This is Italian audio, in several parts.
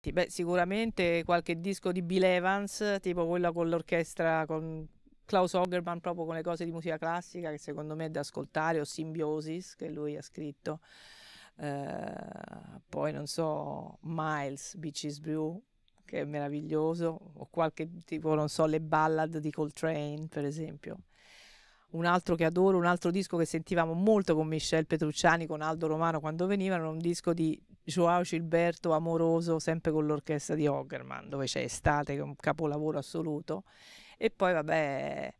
Beh, sicuramente qualche disco di Bill Evans, tipo quello con l'orchestra con Klaus Ogerman, proprio con le cose di musica classica, che secondo me è da ascoltare, o Symbiosis, che lui ha scritto. Eh, poi non so, Miles, Beaches Blue, che è meraviglioso, o qualche tipo, non so, le ballad di Coltrane, per esempio un altro che adoro, un altro disco che sentivamo molto con Michel Petrucciani, con Aldo Romano quando venivano, un disco di Joao Gilberto Amoroso, sempre con l'orchestra di Hogerman, dove c'è Estate, che è un capolavoro assoluto. E poi, vabbè,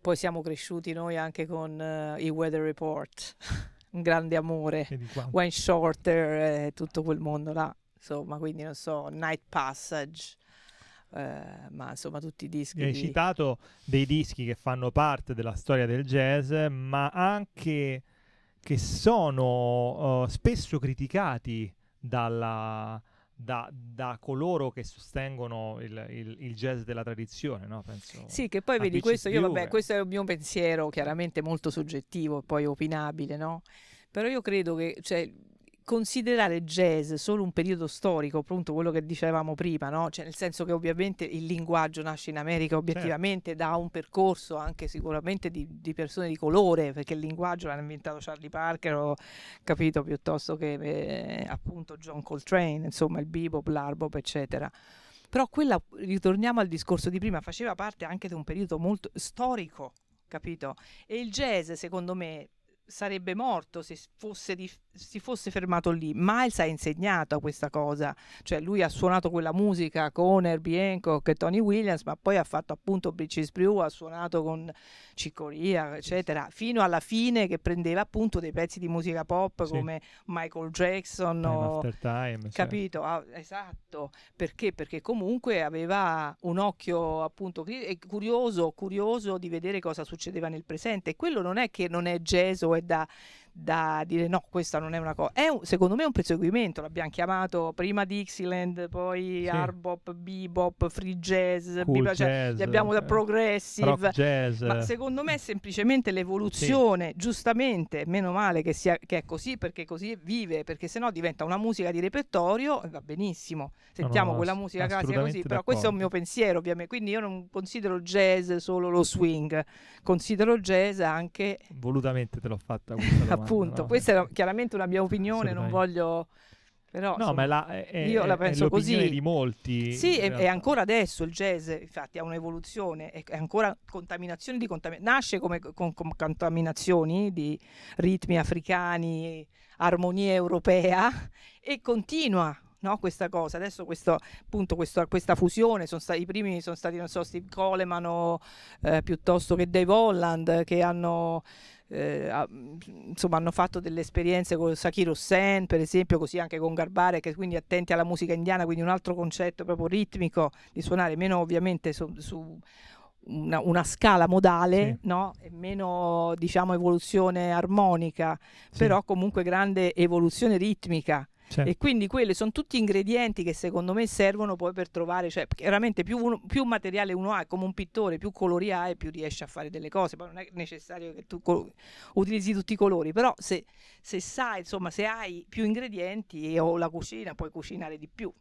poi siamo cresciuti noi anche con uh, i Weather Report, un grande amore, Wayne Shorter, eh, tutto quel mondo là. Insomma, quindi non so, Night Passage, eh, ma insomma tutti i dischi. Hai di... citato dei dischi che fanno parte della storia del jazz, ma anche che sono uh, spesso criticati dalla, da, da, coloro che sostengono il, il, il jazz della tradizione, no? Penso sì, che poi vedi questo, io, vabbè, eh. questo è un mio pensiero chiaramente molto soggettivo e poi opinabile, no? Però io credo che cioè, considerare jazz solo un periodo storico, appunto quello che dicevamo prima, no? cioè, nel senso che ovviamente il linguaggio nasce in America obiettivamente certo. da un percorso anche sicuramente di, di, persone di colore, perché il linguaggio l'hanno inventato Charlie Parker, ho capito, piuttosto che eh, appunto John Coltrane, insomma il bebop, l'arbop, eccetera però quella, ritorniamo al discorso di prima, faceva parte anche di un periodo molto storico, capito? E il jazz, secondo me, sarebbe morto se fosse di, si fosse fermato lì. Miles ha insegnato questa cosa, cioè lui ha suonato quella musica con Herbie Hancock e Tony Williams, ma poi ha fatto appunto Bridges Brew, ha suonato con Cicoria, eccetera, fino alla fine che prendeva appunto dei pezzi di musica pop sì. come Michael Jackson o... Time, capito? Cioè. Ah, esatto, perché? Perché comunque aveva un occhio appunto curioso, curioso di vedere cosa succedeva nel presente. quello non è che non è jazz o è da da dire no, questa non è una cosa. È un, secondo me un perseguimento, l'abbiamo chiamato prima Dixieland, poi sì. Arbop, Bebop, Free Jazz, cool bebop, cioè, jazz cioè, abbiamo da eh. Progressive. Jazz. Ma secondo me è semplicemente l'evoluzione, sì. giustamente, meno male che, sia, che è così perché così vive, perché sennò diventa una musica di repertorio e va benissimo. Sentiamo no, no, quella musica classica così, d'accordo. però questo è un mio pensiero ovviamente, quindi io non considero jazz solo lo swing, considero jazz anche... Volutamente te l'ho fatta questa Appunto, no? questa è chiaramente una mia opinione, non voglio... Però, no, insomma, ma la, è, io la penso così. di molti. Sì, è, è, ancora adesso il jazz, infatti, ha un'evoluzione, è, è ancora contaminazione di contaminazioni. Nasce come, con, con, contaminazioni di ritmi africani, armonia europea e continua. No, questa cosa adesso questo, appunto, questo, questa fusione sono stati, i primi sono stati non so Steve Coleman o, eh, piuttosto che Dave Holland che hanno eh, insomma, hanno fatto delle esperienze con Sakiro Sen, per esempio, così anche con Garbare, che quindi attenti alla musica indiana, quindi un altro concetto proprio ritmico di suonare meno ovviamente su, su una, una, scala modale sì. no? e meno diciamo evoluzione armonica sì. però comunque grande evoluzione ritmica Certo. E quindi quelli sono tutti ingredienti che secondo me servono poi per trovare, cioè chiaramente più, uno, più, materiale uno ha, come un pittore, più colori ha e più riesce a fare delle cose, poi non è necessario che tu utilizzi tutti i colori, però se, se sai, insomma, se hai più ingredienti o la cucina puoi cucinare di più.